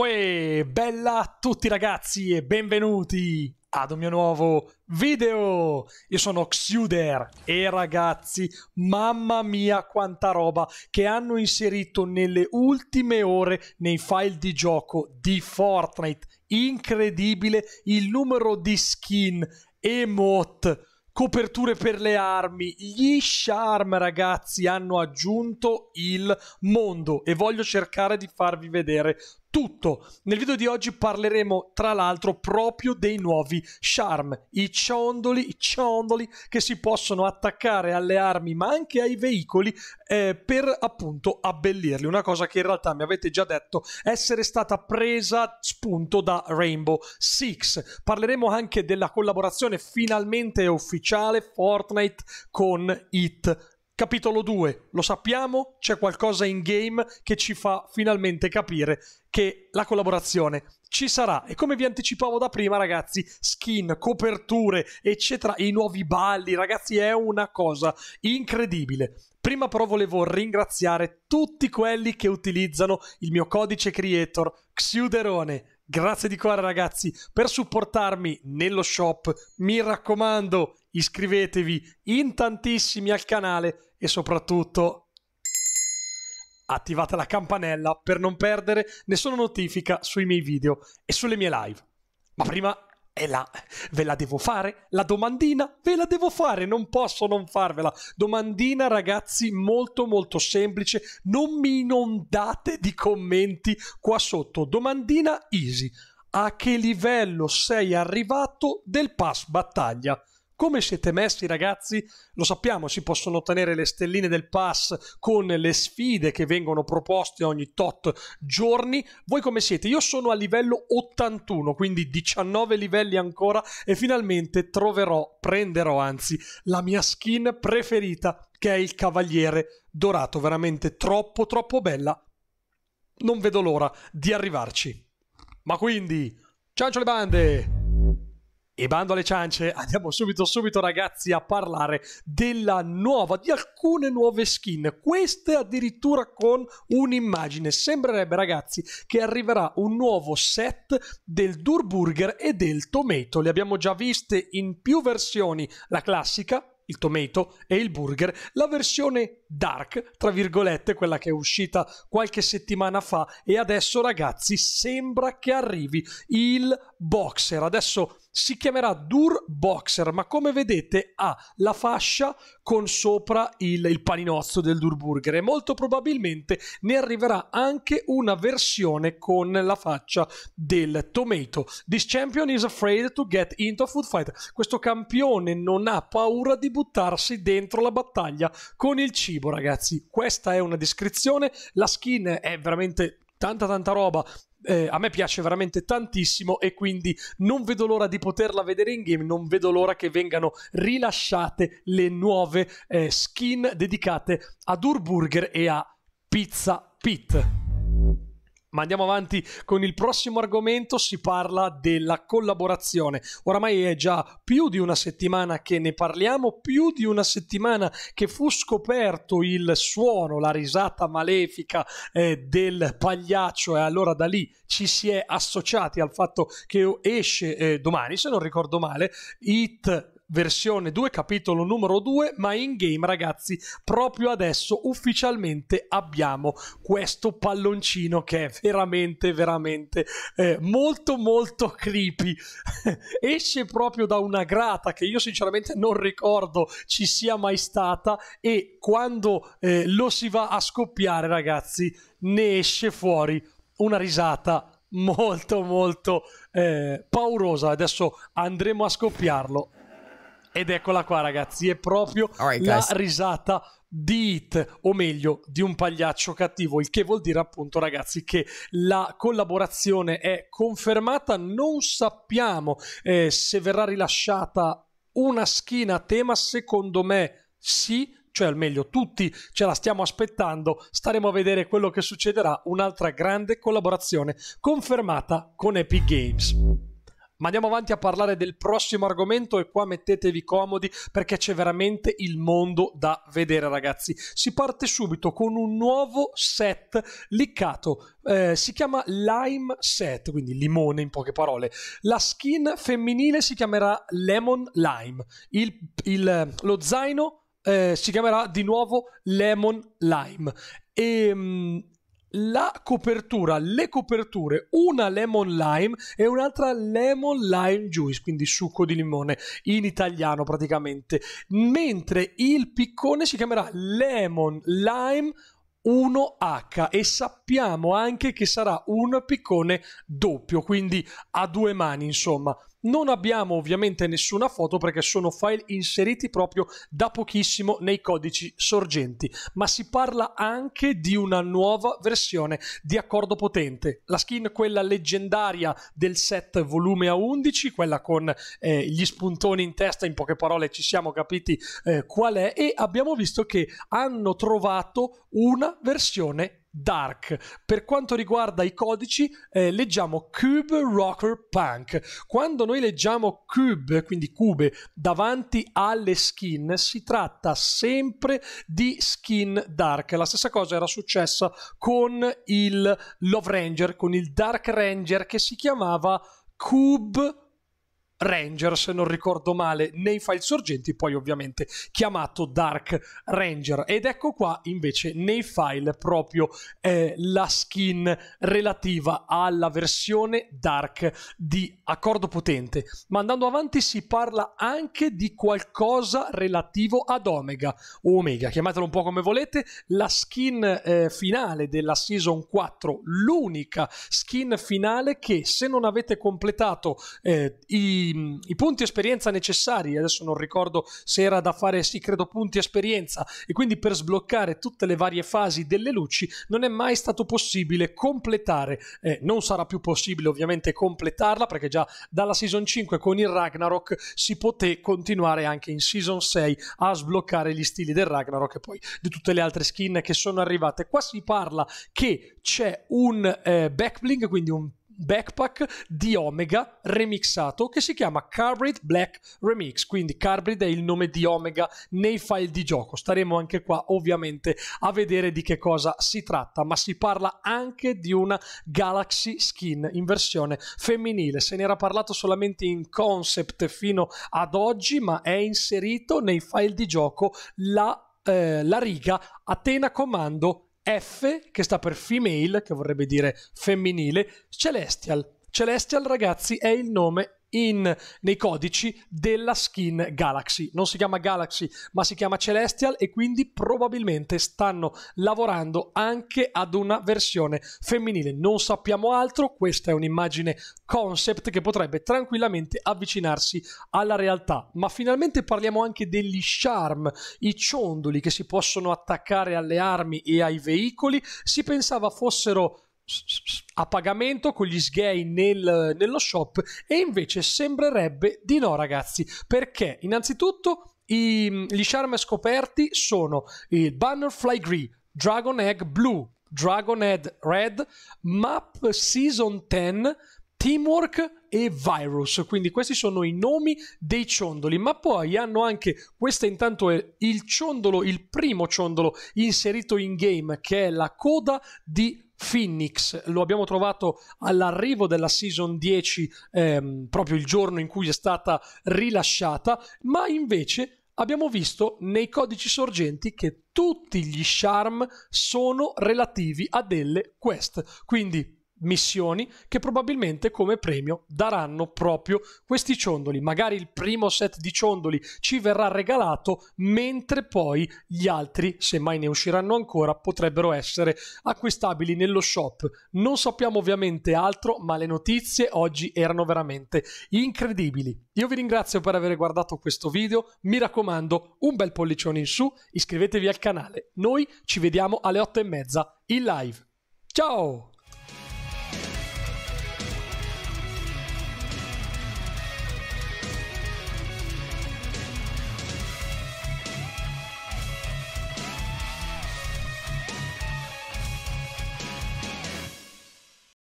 Uè, bella a tutti ragazzi e benvenuti ad un mio nuovo video! Io sono Xuder e ragazzi, mamma mia quanta roba che hanno inserito nelle ultime ore nei file di gioco di Fortnite. Incredibile il numero di skin, emote, coperture per le armi, gli charm ragazzi hanno aggiunto il mondo e voglio cercare di farvi vedere tutto. Nel video di oggi parleremo tra l'altro proprio dei nuovi charm, i ciondoli, i ciondoli che si possono attaccare alle armi ma anche ai veicoli eh, per appunto abbellirli, una cosa che in realtà mi avete già detto essere stata presa spunto da Rainbow Six. Parleremo anche della collaborazione finalmente ufficiale Fortnite con It Capitolo 2, lo sappiamo, c'è qualcosa in game che ci fa finalmente capire che la collaborazione ci sarà e come vi anticipavo da prima ragazzi, skin, coperture, eccetera, i nuovi balli, ragazzi, è una cosa incredibile. Prima però volevo ringraziare tutti quelli che utilizzano il mio codice creator Xiuderone Grazie di cuore ragazzi per supportarmi nello shop. Mi raccomando, iscrivetevi in tantissimi al canale e soprattutto attivate la campanella per non perdere nessuna notifica sui miei video e sulle mie live. Ma prima è là ve la devo fare? La domandina? Ve la devo fare, non posso non farvela. Domandina, ragazzi, molto molto semplice. Non mi inondate di commenti qua sotto. Domandina easy. A che livello sei arrivato del pass battaglia? come siete messi ragazzi? Lo sappiamo, si possono ottenere le stelline del pass con le sfide che vengono proposte ogni tot giorni. Voi come siete? Io sono a livello 81, quindi 19 livelli ancora e finalmente troverò, prenderò anzi, la mia skin preferita che è il Cavaliere Dorato, veramente troppo troppo bella. Non vedo l'ora di arrivarci. Ma quindi, ciao le bande! E bando alle ciance, andiamo subito, subito ragazzi a parlare della nuova, di alcune nuove skin, queste addirittura con un'immagine. Sembrerebbe ragazzi che arriverà un nuovo set del Durburger e del Tomato, le abbiamo già viste in più versioni, la classica, il tomato e il burger, la versione dark, tra virgolette, quella che è uscita qualche settimana fa e adesso ragazzi sembra che arrivi il Boxer, adesso si chiamerà Dur Boxer, ma come vedete ha la fascia con sopra il, il paninozzo del Dur Burger e molto probabilmente ne arriverà anche una versione con la faccia del tomato. This champion is afraid to get into a food fight. Questo campione non ha paura di buttarsi dentro la battaglia con il cibo, ragazzi. Questa è una descrizione, la skin è veramente tanta tanta roba eh, a me piace veramente tantissimo e quindi non vedo l'ora di poterla vedere in game, non vedo l'ora che vengano rilasciate le nuove eh, skin dedicate ad Urburger e a Pizza Pit. Ma andiamo avanti con il prossimo argomento, si parla della collaborazione. Oramai è già più di una settimana che ne parliamo, più di una settimana che fu scoperto il suono, la risata malefica eh, del pagliaccio e allora da lì ci si è associati al fatto che esce eh, domani, se non ricordo male, It versione 2, capitolo numero 2, ma in game ragazzi, proprio adesso ufficialmente abbiamo questo palloncino che è veramente, veramente eh, molto, molto creepy. Esce proprio da una grata che io sinceramente non ricordo ci sia mai stata e quando eh, lo si va a scoppiare ragazzi, ne esce fuori una risata molto molto eh, paurosa adesso andremo a scoppiarlo ed eccola qua, ragazzi, è proprio right, la risata di It, o meglio, di un pagliaccio cattivo, il che vuol dire appunto, ragazzi, che la collaborazione è confermata. Non sappiamo eh, se verrà rilasciata una schina a tema, secondo me sì, cioè al meglio tutti ce la stiamo aspettando, staremo a vedere quello che succederà, un'altra grande collaborazione confermata con Epic Games. Ma andiamo avanti a parlare del prossimo argomento e qua mettetevi comodi perché c'è veramente il mondo da vedere ragazzi. Si parte subito con un nuovo set liccato, eh, si chiama Lime Set, quindi limone in poche parole. La skin femminile si chiamerà Lemon Lime, il, il, lo zaino eh, si chiamerà di nuovo Lemon Lime. E, ehm, la copertura, le coperture, una lemon lime e un'altra lemon lime juice, quindi succo di limone in italiano praticamente, mentre il piccone si chiamerà lemon lime 1H e sappiamo anche che sarà un piccone doppio, quindi a due mani insomma. Non abbiamo ovviamente nessuna foto perché sono file inseriti proprio da pochissimo nei codici sorgenti, ma si parla anche di una nuova versione di Accordo Potente, la skin quella leggendaria del set volume A11, quella con eh, gli spuntoni in testa, in poche parole ci siamo capiti eh, qual è e abbiamo visto che hanno trovato una versione Dark. Per quanto riguarda i codici, eh, leggiamo Cube Rocker Punk. Quando noi leggiamo Cube, quindi cube, davanti alle skin, si tratta sempre di skin dark. La stessa cosa era successa con il Love Ranger, con il Dark Ranger che si chiamava Cube Rocker. Ranger, se non ricordo male, nei file sorgenti, poi ovviamente chiamato Dark Ranger. Ed ecco qua invece nei file proprio eh, la skin relativa alla versione Dark di Accordo Potente. Ma andando avanti si parla anche di qualcosa relativo ad Omega, Omega, chiamatelo un po' come volete, la skin eh, finale della Season 4, l'unica skin finale che se non avete completato eh, i i, punti esperienza necessari, adesso non ricordo se era da fare, sì credo punti esperienza, e quindi per sbloccare tutte le varie fasi delle luci non è mai stato possibile completare, eh, non sarà più possibile ovviamente completarla perché già dalla Season 5 con il Ragnarok si poté continuare anche in Season 6 a sbloccare gli stili del Ragnarok e poi di tutte le altre skin che sono arrivate. Qua si parla che c'è un eh, backbling, quindi un backpack di Omega remixato che si chiama Carbrid Black Remix, quindi Carbrid è il nome di Omega nei file di gioco. Staremo anche qua ovviamente a vedere di che cosa si tratta, ma si parla anche di una Galaxy Skin in versione femminile. Se ne era parlato solamente in concept fino ad oggi, ma è inserito nei file di gioco la, eh, la riga Atena Comando F che sta per female, che vorrebbe dire femminile, Celestial. Celestial, ragazzi, è il nome in, nei codici della skin Galaxy. Non si chiama Galaxy, ma si chiama Celestial e quindi probabilmente stanno lavorando anche ad una versione femminile. Non sappiamo altro, questa è un'immagine concept che potrebbe tranquillamente avvicinarsi alla realtà. Ma finalmente parliamo anche degli charm, i ciondoli che si possono attaccare alle armi e ai veicoli. Si pensava fossero a pagamento con gli sgay nel, nello shop e invece sembrerebbe di no ragazzi perché innanzitutto i, gli charm scoperti sono il Bannerfly Green, Dragon Egg Blue, Dragon Head Red, Map Season 10, Teamwork e Virus. Quindi questi sono i nomi dei ciondoli, ma poi hanno anche questo intanto è il ciondolo, il primo ciondolo inserito in game che è la coda di Phoenix, lo abbiamo trovato all'arrivo della season 10, ehm, proprio il giorno in cui è stata rilasciata, ma invece abbiamo visto nei codici sorgenti che tutti gli charm sono relativi a delle quest. Quindi missioni che probabilmente come premio daranno proprio questi ciondoli. Magari il primo set di ciondoli ci verrà regalato, mentre poi gli altri, se mai ne usciranno ancora, potrebbero essere acquistabili nello shop. Non sappiamo ovviamente altro, ma le notizie oggi erano veramente incredibili. Io vi ringrazio per aver guardato questo video, mi raccomando un bel pollicione in su, iscrivetevi al canale, noi ci vediamo alle 8 e mezza in live. Ciao!